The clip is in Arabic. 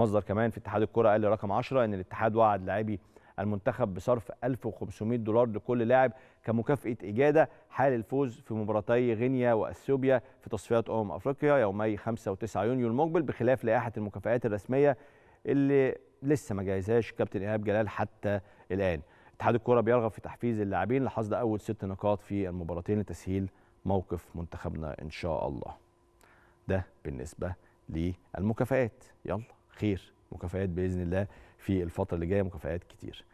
مصدر كمان في اتحاد الكره قال رقم 10 ان الاتحاد وعد لاعبي المنتخب بصرف 1500 دولار لكل لاعب كمكافاه اجاده حال الفوز في مباراتي غينيا واثيوبيا في تصفيات امم افريقيا يومي 5 و9 يونيو المقبل بخلاف لائحه المكافئات الرسميه اللي لسه ما جهزهاش كابتن ايهاب جلال حتى الان. اتحاد الكره بيرغب في تحفيز اللاعبين لحصد اول ست نقاط في المباراتين لتسهيل موقف منتخبنا ان شاء الله. ده بالنسبه للمكافئات يلا خير مكافآت باذن الله في الفتره اللي جايه مكافآت كتير